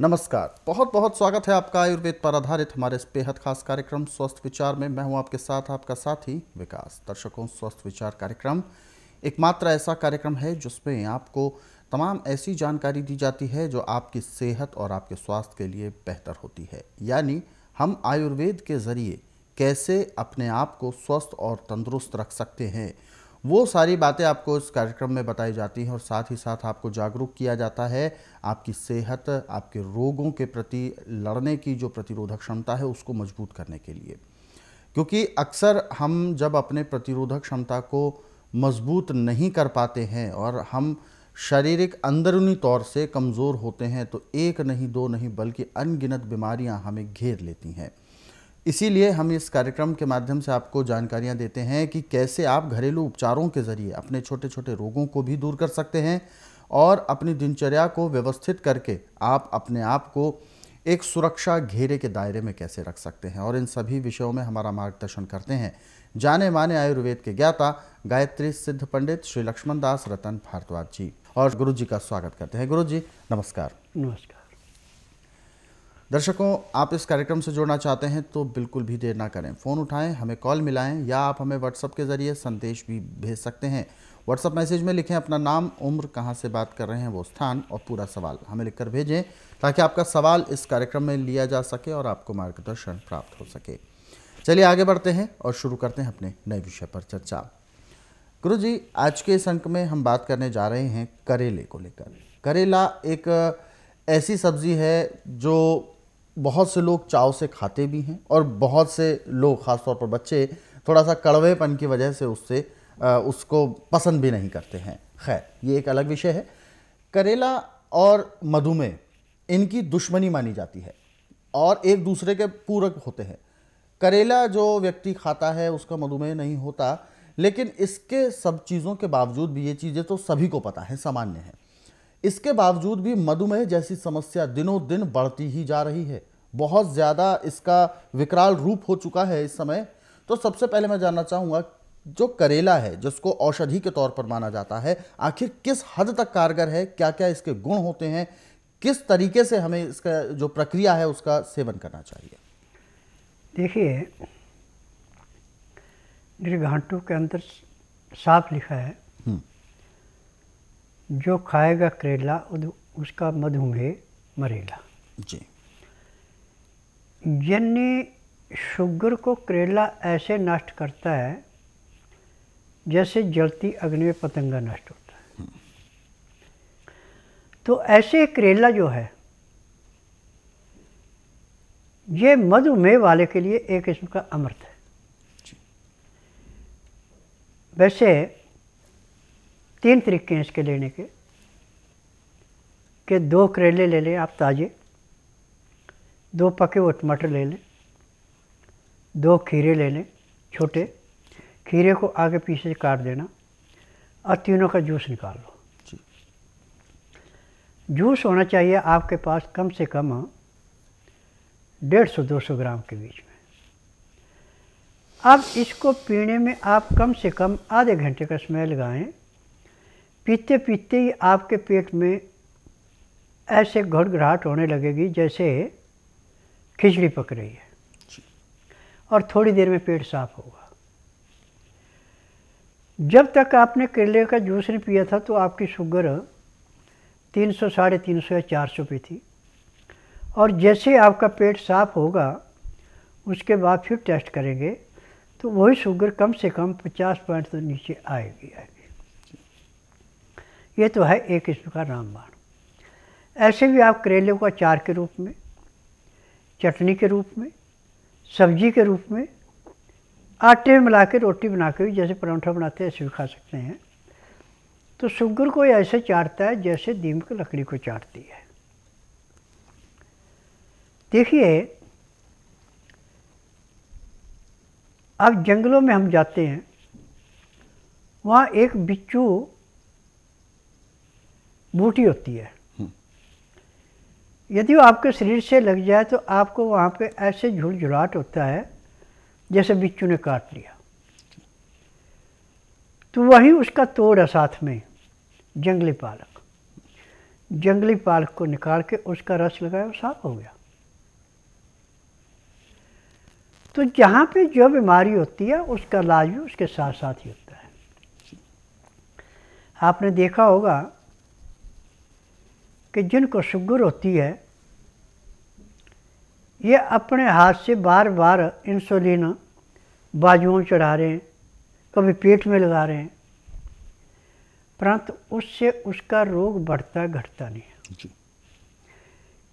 नमस्कार बहुत बहुत स्वागत है आपका आयुर्वेद पर आधारित हमारे इस बेहद खास कार्यक्रम स्वस्थ विचार में मैं हूं आपके साथ आपका साथी विकास दर्शकों स्वस्थ विचार कार्यक्रम एकमात्र ऐसा कार्यक्रम है जिसमें आपको तमाम ऐसी जानकारी दी जाती है जो आपकी सेहत और आपके स्वास्थ्य के लिए बेहतर होती है यानी हम आयुर्वेद के ज़रिए कैसे अपने आप को स्वस्थ और तंदुरुस्त रख सकते हैं वो सारी बातें आपको इस कार्यक्रम में बताई जाती हैं और साथ ही साथ आपको जागरूक किया जाता है आपकी सेहत आपके रोगों के प्रति लड़ने की जो प्रतिरोधक क्षमता है उसको मजबूत करने के लिए क्योंकि अक्सर हम जब अपने प्रतिरोधक क्षमता को मजबूत नहीं कर पाते हैं और हम शारीरिक अंदरूनी तौर से कमज़ोर होते हैं तो एक नहीं दो नहीं बल्कि अनगिनत बीमारियां हमें घेर लेती हैं इसीलिए हम इस कार्यक्रम के माध्यम से आपको जानकारियां देते हैं कि कैसे आप घरेलू उपचारों के ज़रिए अपने छोटे छोटे रोगों को भी दूर कर सकते हैं और अपनी दिनचर्या को व्यवस्थित करके आप अपने आप को एक सुरक्षा घेरे के दायरे में कैसे रख सकते हैं और इन सभी विषयों में हमारा मार्गदर्शन करते हैं जाने माने आयुर्वेद के ज्ञाता गायत्री सिद्ध पंडित श्री लक्ष्मण दास रतन भारद्वाज जी और गुरु जी का स्वागत करते हैं गुरु जी नमस्कार नमस्कार दर्शकों आप इस कार्यक्रम से जुड़ना चाहते हैं तो बिल्कुल भी देर ना करें फ़ोन उठाएं हमें कॉल मिलाएं या आप हमें व्हाट्सअप के ज़रिए संदेश भी भेज सकते हैं व्हाट्सअप मैसेज में लिखें अपना नाम उम्र कहाँ से बात कर रहे हैं वो स्थान और पूरा सवाल हमें लिखकर भेजें ताकि आपका सवाल इस कार्यक्रम में लिया जा सके और आपको मार्गदर्शन प्राप्त हो सके चलिए आगे बढ़ते हैं और शुरू करते हैं अपने नए विषय पर चर्चा गुरु जी आज के इस अंक में हम बात करने जा रहे हैं करेले को लेकर करेला एक ऐसी सब्जी है जो बहुत से लोग चाव से खाते भी हैं और बहुत से लोग ख़ासतौर पर बच्चे थोड़ा सा कड़वेपन की वजह से उससे उसको पसंद भी नहीं करते हैं खैर ये एक अलग विषय है करेला और मधुमेह इनकी दुश्मनी मानी जाती है और एक दूसरे के पूरक होते हैं करेला जो व्यक्ति खाता है उसका मधुमेह नहीं होता लेकिन इसके सब चीज़ों के बावजूद भी ये चीज़ें तो सभी को पता है सामान्य है इसके बावजूद भी मधुमेह जैसी समस्या दिनों दिन बढ़ती ही जा रही है बहुत ज़्यादा इसका विकराल रूप हो चुका है इस समय तो सबसे पहले मैं जानना चाहूँगा जो करेला है जिसको औषधि के तौर पर माना जाता है आखिर किस हद तक कारगर है क्या क्या इसके गुण होते हैं किस तरीके से हमें इसका जो प्रक्रिया है उसका सेवन करना चाहिए देखिए दीर्घांटों के अंदर साफ लिखा है जो खाएगा करेला उसका मधुमेह मरेगा जी जन्नी शुगर को करेला ऐसे नष्ट करता है जैसे जलती अग्नि में पतंगा नष्ट होता है हम्म। तो ऐसे करेला जो है ये मधुमेह वाले के लिए एक किस्म का अमृत है वैसे तीन तरीके हैं इसके लेने के कि दो करेले ले लें आप ताज़े दो पके हुए टमाटर ले लें दो खीरे ले लें छोटे खीरे को आगे पीछे काट देना और तीनों का जूस निकाल लो जूस होना चाहिए आपके पास कम से कम डेढ़ सौ दो सौ ग्राम के बीच में अब इसको पीने में आप कम से कम आधे घंटे का समय लगाएं पीते पीते ही आपके पेट में ऐसे घड़घड़ाहट होने लगेगी जैसे खिचड़ी पक रही है और थोड़ी देर में पेट साफ होगा जब तक आपने केले का जूस नहीं पिया था तो आपकी शुगर तीन सौ साढ़े तीन सौ या चार सौ पे थी और जैसे आपका पेट साफ होगा उसके बाद फिर टेस्ट करेंगे तो वही शुगर कम से कम पचास पॉइंट तो नीचे आएगी आएगी ये तो है एक किस्म का रामबाण ऐसे भी आप करेले को अचार के रूप में चटनी के रूप में सब्जी के रूप में आटे में मिला के रोटी बना के भी जैसे परौंठा बनाते हैं ऐसे भी खा सकते हैं तो शुगर को ऐसे चाटता है जैसे दीम के लकड़ी को चाटती है देखिए अब जंगलों में हम जाते हैं वहाँ एक बिच्छू बूटी होती है हम्म। यदि वो आपके शरीर से लग जाए तो आपको वहाँ पे ऐसे झुलझुलाहट होता है जैसे बिच्छू ने काट लिया तो वही उसका तोड़ है साथ में जंगली पालक जंगली पालक को निकाल के उसका रस लगाया और साफ हो गया तो जहाँ पे जो बीमारी होती है उसका इलाज भी उसके साथ साथ ही होता है आपने देखा होगा कि जिनको शुगर होती है ये अपने हाथ से बार बार इंसुलिन बाजुओं चढ़ा रहे हैं कभी पेट में लगा रहे हैं परंतु उससे उसका रोग बढ़ता घटता नहीं है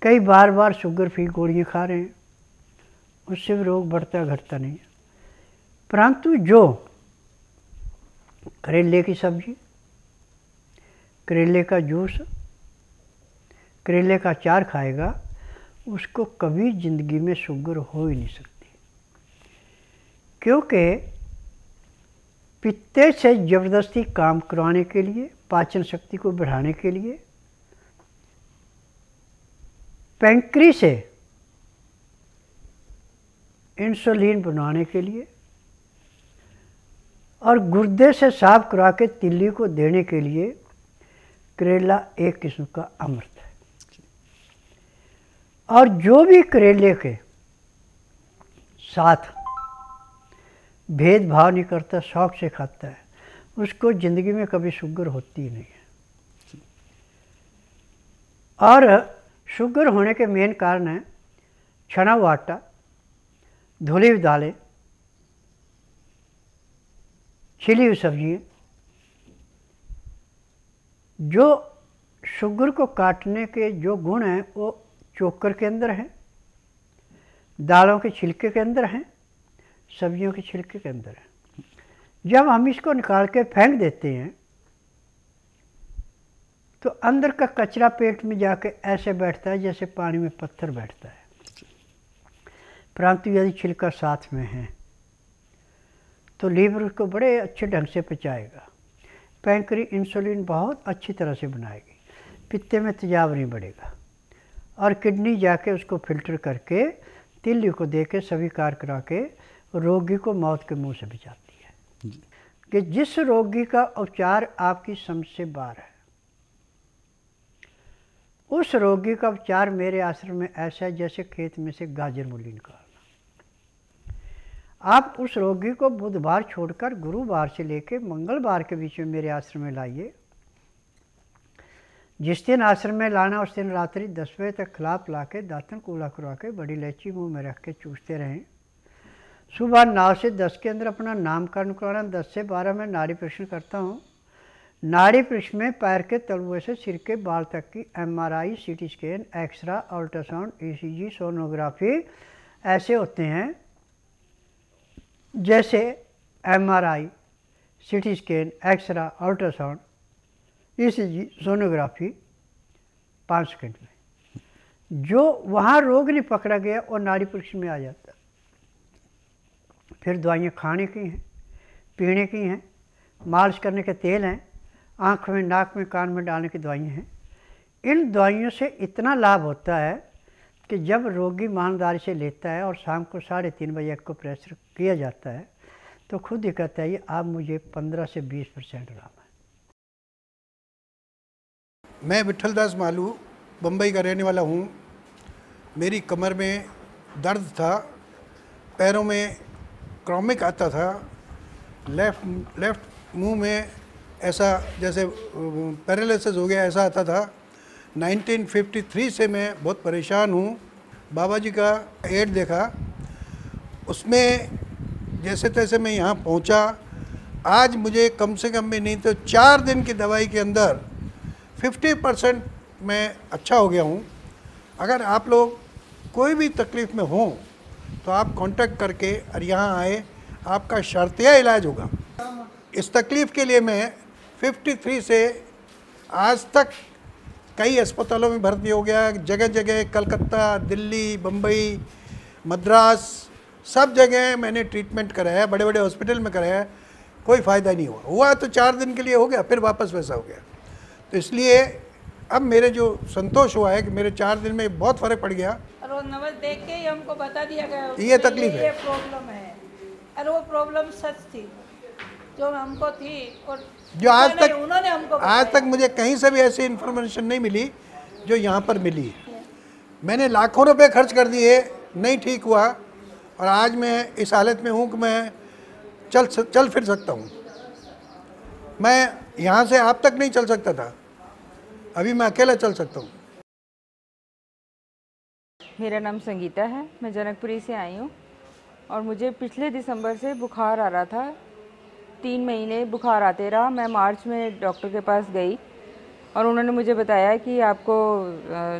कई बार बार शुगर फ्री गोलियाँ खा रहे हैं उससे भी रोग बढ़ता घटता नहीं है परंतु जो करेले की सब्जी करेले का जूस करेले का अचार खाएगा उसको कभी ज़िंदगी में शुगर हो ही नहीं सकती क्योंकि पित्ते से ज़बरदस्ती काम करवाने के लिए पाचन शक्ति को बढ़ाने के लिए पैंक्री से इंसुलिन बनाने के लिए और गुर्दे से साफ करा के तिल्ली को देने के लिए करेला एक किस्म का अमृत और जो भी करेले के साथ भेदभाव नहीं करता शौक से खाता है उसको ज़िंदगी में कभी शुगर होती ही नहीं है और शुगर होने के मेन कारण है छना हुआ आटा धुली हुई दालें छिली हुई सब्जियाँ जो शुगर को काटने के जो गुण हैं वो चोकर के अंदर हैं दालों के छिलके के अंदर हैं सब्जियों के छिलके के अंदर हैं जब हम इसको निकाल के फेंक देते हैं तो अंदर का कचरा पेट में जाके ऐसे बैठता है जैसे पानी में पत्थर बैठता है परंतु यदि छिलका साथ में है तो लीवर उसको बड़े अच्छे ढंग से पचाएगा पैंकरी इंसुलिन बहुत अच्छी तरह से बनाएगी पित्ते में तेजाब नहीं बढ़ेगा और किडनी जाके उसको फिल्टर करके तिल्ली को दे के स्वीकार करा के रोगी को मौत के मुंह से बचाती है कि जिस रोगी का उपचार आपकी समझ से बाहर है उस रोगी का उपचार मेरे आश्रम में ऐसा है जैसे खेत में से गाजर मूली निकालना आप उस रोगी को बुधवार छोड़कर गुरुवार से लेके मंगलवार के बीच में मेरे आश्रम में लाइए जिस दिन आश्रम में लाना उस दिन रात्रि दस बजे तक खिलाफ ला के दातन कूला करवा के बड़ी लैची मुँह में रख के चूसते रहें सुबह नौ से दस के अंदर अपना नामकरण कराना दस से बारह में नारी प्रश्न करता हूँ नाड़ी प्रश्न में पैर के तलुए से सिर के बाल तक की M R I C T scan X-ray ultrasound C G sonography ऐसे होते हैं जैसे M R I C T scan X-ray ultrasound इस सोनोग्राफी पाँच सेकंड में जो वहाँ रोग नहीं पकड़ा गया और नारी पुरुष में आ जाता फिर दवाइयाँ खाने की हैं पीने की हैं मालिश करने के तेल हैं आँख में नाक में कान में डालने की दवाइयाँ हैं इन दवाइयों से इतना लाभ होता है कि जब रोगी ईमानदारी से लेता है और शाम को साढ़े तीन बजे को प्रेशर किया जाता है तो खुद ही कहता है ये आप मुझे पंद्रह से बीस परसेंट लाभ मैं विठल दास मालू बम्बई का रहने वाला हूँ मेरी कमर में दर्द था पैरों में क्रॉमिक आता था लेफ्ट लेफ्ट मुंह में ऐसा जैसे पैरालिसिस हो गया ऐसा आता था 1953 से मैं बहुत परेशान हूँ बाबा जी का एड देखा उसमें जैसे तैसे मैं यहाँ पहुँचा आज मुझे कम से कम भी नहीं तो चार दिन की दवाई के अंदर फिफ्टी परसेंट मैं अच्छा हो गया हूँ अगर आप लोग कोई भी तकलीफ़ में हों तो आप कांटेक्ट करके और यहाँ आए आपका शर्तिया इलाज होगा इस तकलीफ़ के लिए मैं फिफ्टी थ्री से आज तक कई अस्पतालों में भर्ती हो गया जगह जगह कलकत्ता दिल्ली बम्बई मद्रास सब जगह मैंने ट्रीटमेंट कराया बड़े बड़े हॉस्पिटल में कराया कोई फ़ायदा नहीं हुआ हुआ तो चार दिन के लिए हो गया फिर वापस वैसा हो गया तो इसलिए अब मेरे जो संतोष हुआ है कि मेरे चार दिन में बहुत फर्क पड़ गया और नवल देख के ही हमको बता दिया गया ये तकलीफ है ये प्रॉब्लम है और वो प्रॉब्लम सच थी जो हमको थी और जो आज तक उन्होंने हमको आज तक मुझे कहीं से भी ऐसी इन्फॉर्मेशन नहीं मिली जो यहाँ पर मिली मैंने लाखों रुपए खर्च कर दिए नहीं ठीक हुआ और आज मैं इस हालत में हूँ कि मैं चल चल फिर सकता हूँ मैं यहाँ से आप तक नहीं चल सकता था अभी मैं अकेला चल सकता हूँ मेरा नाम संगीता है मैं जनकपुरी से आई हूँ और मुझे पिछले दिसंबर से बुखार आ रहा था तीन महीने बुखार आते रहा मैं मार्च में डॉक्टर के पास गई और उन्होंने मुझे बताया कि आपको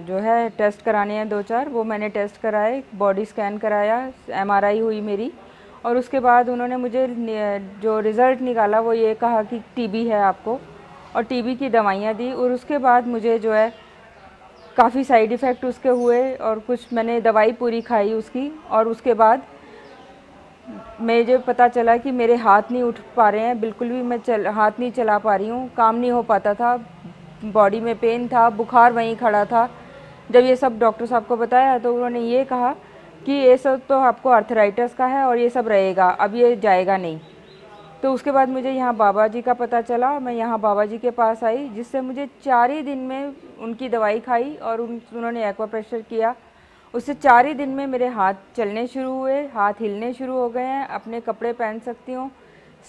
जो है टेस्ट कराने हैं दो चार वो मैंने टेस्ट कराए बॉडी स्कैन कराया एमआरआई हुई मेरी और उसके बाद उन्होंने मुझे जो रिज़ल्ट निकाला वो ये कहा कि टीबी है आपको और टीबी की दवाइयाँ दी और उसके बाद मुझे जो है काफ़ी साइड इफ़ेक्ट उसके हुए और कुछ मैंने दवाई पूरी खाई उसकी और उसके बाद मुझे पता चला कि मेरे हाथ नहीं उठ पा रहे हैं बिल्कुल भी मैं चल हाथ नहीं चला पा रही हूँ काम नहीं हो पाता था बॉडी में पेन था बुखार वहीं खड़ा था जब ये सब डॉक्टर साहब को बताया तो उन्होंने ये कहा कि ये सब तो आपको आर्थराइटस का है और ये सब रहेगा अब ये जाएगा नहीं तो उसके बाद मुझे यहाँ बाबा जी का पता चला मैं यहाँ बाबा जी के पास आई जिससे मुझे चार ही दिन में उनकी दवाई खाई और उन उन्होंने एक्वा प्रेशर किया उससे चार ही दिन में मेरे हाथ चलने शुरू हुए हाथ हिलने शुरू हो गए हैं अपने कपड़े पहन सकती हूँ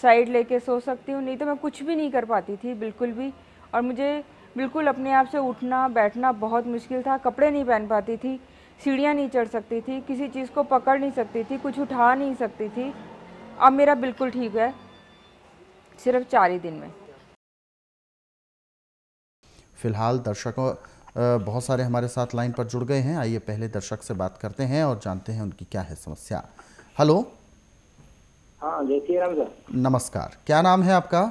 साइड लेके सो सकती हूँ नहीं तो मैं कुछ भी नहीं कर पाती थी बिल्कुल भी और मुझे बिल्कुल अपने आप से उठना बैठना बहुत मुश्किल था कपड़े नहीं पहन पाती थी सीढ़ियाँ नहीं चढ़ सकती थी किसी चीज़ को पकड़ नहीं सकती थी कुछ उठा नहीं सकती थी अब मेरा बिल्कुल ठीक है सिर्फ चार ही दिन में फिलहाल दर्शकों बहुत सारे हमारे साथ लाइन पर जुड़ गए हैं आइए पहले दर्शक से बात करते हैं और जानते हैं उनकी क्या है समस्या हेलो हाँ जय श्री राम सर नमस्कार क्या नाम है आपका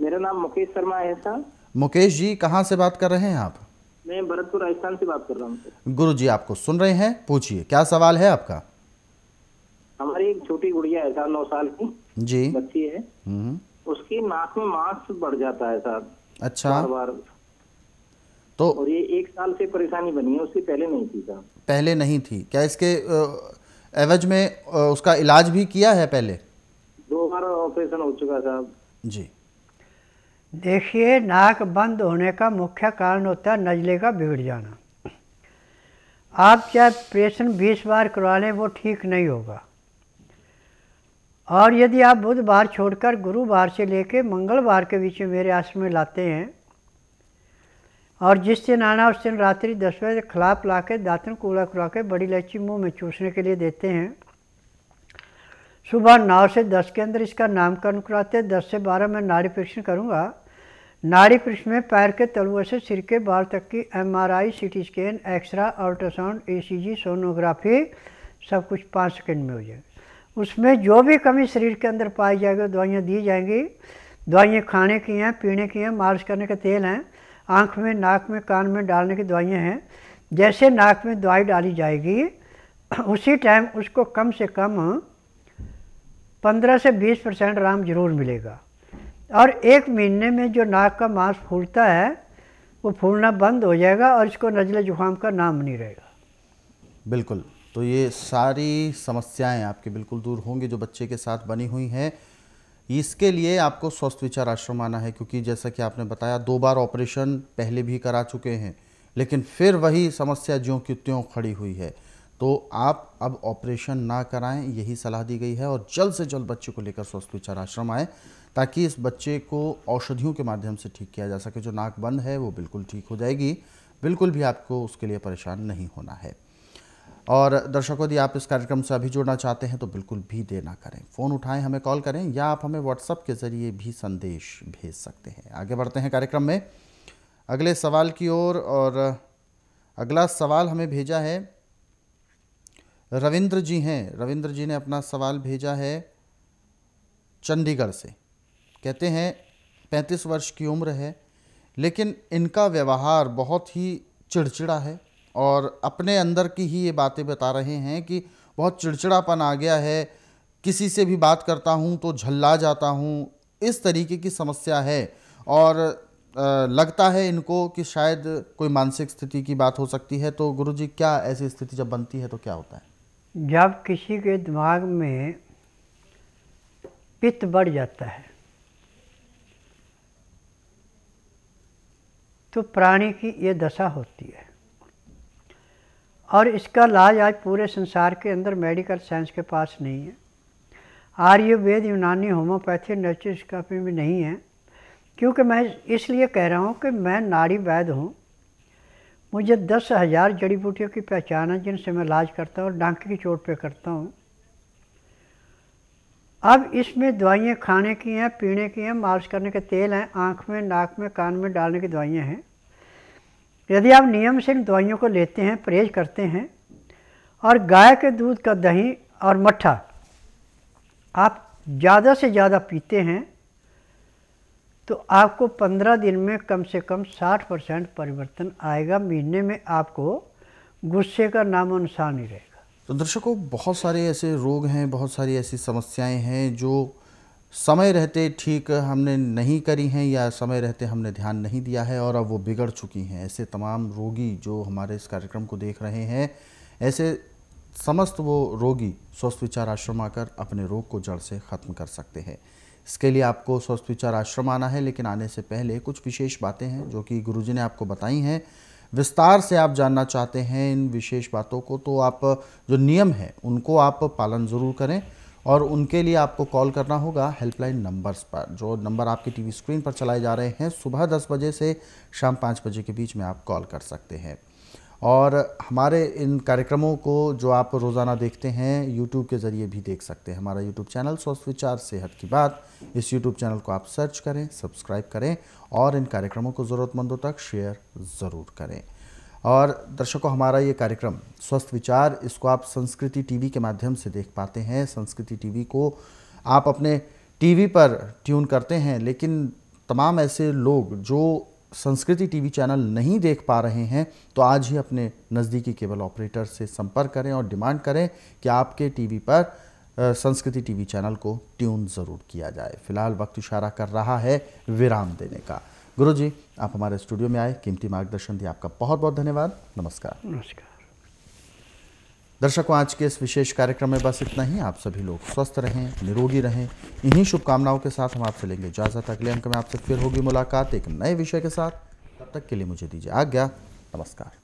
मेरा नाम मुकेश शर्मा है सर मुकेश जी कहाँ से बात कर रहे हैं आप मैं भरतपुर राजस्थान से बात कर रहा हूँ गुरु जी आपको सुन रहे हैं पूछिए क्या सवाल है आपका हमारी एक छोटी गुड़िया है सर नौ साल की जी बच्ची है हम्म। उसकी नाक में मांस बढ़ जाता है साहब अच्छा बार बार तो और ये एक साल से परेशानी बनी है उसकी पहले नहीं थी साहब पहले नहीं थी क्या इसके एवज में उसका इलाज भी किया है पहले दो बार ऑपरेशन हो चुका साहब जी देखिए नाक बंद होने का मुख्य कारण होता है नजले का बिगड़ जाना आप चाहे ऑपरेशन बीस बार करवा लें वो ठीक नहीं होगा और यदि आप बुधवार छोड़कर गुरुवार से लेकर मंगलवार के बीच में मेरे आश्रम में लाते हैं और जिस दिन आना उस दिन रात्रि दस बजे खिलाफ ला के दातन कूड़ा कूड़ा के बड़ी इलायची मुँह में चूसने के लिए देते हैं सुबह नौ से दस के अंदर इसका नामकरण कराते हैं दस से बारह मैं नाड़ी परीक्षण करूँगा नाड़ी पृष्ठ में पैर के तलुए से सिर के बाल तक की M R I C T scan X-ray ultrasound A C G sonography सब कुछ पाँच सेकेंड में हो जाए उसमें जो भी कमी शरीर के अंदर पाई जाएगी दवाइयाँ दी जाएंगी दवाइयाँ खाने की हैं पीने की हैं मालिश करने के तेल हैं आँख में नाक में कान में डालने की दवाइयाँ हैं जैसे नाक में दवाई डाली जाएगी उसी टाइम उसको कम से कम पंद्रह से बीस परसेंट आराम जरूर मिलेगा और एक महीने में जो नाक का मांस फूलता है वो फूलना बंद हो जाएगा और इसको नजले जुकाम का नाम नहीं रहेगा बिल्कुल तो ये सारी समस्याएं आपके बिल्कुल दूर होंगी जो बच्चे के साथ बनी हुई हैं इसके लिए आपको स्वस्थ विचार आश्रम आना है क्योंकि जैसा कि आपने बताया दो बार ऑपरेशन पहले भी करा चुके हैं लेकिन फिर वही समस्या ज्यों की त्यों खड़ी हुई है तो आप अब ऑपरेशन ना कराएं यही सलाह दी गई है और जल्द से जल्द बच्चे को लेकर स्वस्थ विचार आश्रम आएँ ताकि इस बच्चे को औषधियों के माध्यम से ठीक किया जा सके जो नाक बंद है वो बिल्कुल ठीक हो जाएगी बिल्कुल भी आपको उसके लिए परेशान नहीं होना है और दर्शकों यदि आप इस कार्यक्रम से अभी जुड़ना चाहते हैं तो बिल्कुल भी देर ना करें फ़ोन उठाएं हमें कॉल करें या आप हमें व्हाट्सअप के ज़रिए भी संदेश भेज सकते हैं आगे बढ़ते हैं कार्यक्रम में अगले सवाल की ओर और, और अगला सवाल हमें भेजा है रविंद्र जी हैं रविंद्र जी ने अपना सवाल भेजा है चंडीगढ़ से कहते हैं पैंतीस वर्ष की उम्र है लेकिन इनका व्यवहार बहुत ही चिड़चिड़ा है और अपने अंदर की ही ये बातें बता रहे हैं कि बहुत चिड़चिड़ापन आ गया है किसी से भी बात करता हूँ तो झल्ला जाता हूँ इस तरीके की समस्या है और लगता है इनको कि शायद कोई मानसिक स्थिति की बात हो सकती है तो गुरु जी क्या ऐसी स्थिति जब बनती है तो क्या होता है जब किसी के दिमाग में पित्त बढ़ जाता है तो प्राणी की ये दशा होती है और इसका लाज आज पूरे संसार के अंदर मेडिकल साइंस के पास नहीं है आर्यवेद यूनानी होम्योपैथी नेचुरोस्कोपी में नहीं है क्योंकि मैं इसलिए कह रहा हूँ कि मैं नाड़ी वैद हूँ मुझे दस हज़ार जड़ी बूटियों की पहचान है जिनसे मैं इलाज करता हूँ और डांके की चोट पे करता हूँ अब इसमें दवाइयाँ खाने की हैं पीने की हैं मालिश करने के तेल हैं आँख में नाक में कान में डालने की दवाइयाँ हैं यदि आप नियम से इन दवाइयों को लेते हैं परहेज करते हैं और गाय के दूध का दही और मट्ठा आप ज़्यादा से ज़्यादा पीते हैं तो आपको 15 दिन में कम से कम 60 परसेंट परिवर्तन आएगा महीने में आपको गुस्से का नामो निशान ही रहेगा तो दर्शकों बहुत सारे ऐसे रोग हैं बहुत सारी ऐसी समस्याएं हैं जो समय रहते ठीक हमने नहीं करी हैं या समय रहते हमने ध्यान नहीं दिया है और अब वो बिगड़ चुकी हैं ऐसे तमाम रोगी जो हमारे इस कार्यक्रम को देख रहे हैं ऐसे समस्त वो रोगी स्वस्थ विचार आश्रम आकर अपने रोग को जड़ से ख़त्म कर सकते हैं इसके लिए आपको स्वस्थ विचार आश्रम आना है लेकिन आने से पहले कुछ विशेष बातें हैं जो कि गुरु ने आपको बताई हैं विस्तार से आप जानना चाहते हैं इन विशेष बातों को तो आप जो नियम हैं उनको आप पालन ज़रूर करें और उनके लिए आपको कॉल करना होगा हेल्पलाइन नंबर्स पर जो नंबर आपके टीवी स्क्रीन पर चलाए जा रहे हैं सुबह दस बजे से शाम पाँच बजे के बीच में आप कॉल कर सकते हैं और हमारे इन कार्यक्रमों को जो आप रोज़ाना देखते हैं यूट्यूब के ज़रिए भी देख सकते हैं हमारा यूट्यूब चैनल स्वस्थ विचार सेहत की बात इस यूट्यूब चैनल को आप सर्च करें सब्सक्राइब करें और इन कार्यक्रमों को ज़रूरतमंदों तक शेयर ज़रूर करें और दर्शकों हमारा ये कार्यक्रम स्वस्थ विचार इसको आप संस्कृति टीवी के माध्यम से देख पाते हैं संस्कृति टीवी को आप अपने टीवी पर ट्यून करते हैं लेकिन तमाम ऐसे लोग जो संस्कृति टीवी चैनल नहीं देख पा रहे हैं तो आज ही अपने नज़दीकी केबल ऑपरेटर से संपर्क करें और डिमांड करें कि आपके टीवी पर संस्कृति टीवी चैनल को ट्यून ज़रूर किया जाए फिलहाल वक्त इशारा कर रहा है विराम देने का गुरु जी आप हमारे स्टूडियो में आए कीमती मार्गदर्शन दिया आपका बहुत बहुत धन्यवाद नमस्कार नमस्कार दर्शकों आज के इस विशेष कार्यक्रम में बस इतना ही आप सभी लोग स्वस्थ रहें निरोगी रहें इन्हीं शुभकामनाओं के साथ हम आपसे लेंगे इजाजत अगले अंक में आपसे फिर होगी मुलाकात एक नए विषय के साथ तब तक के लिए मुझे दीजिए आज्ञा नमस्कार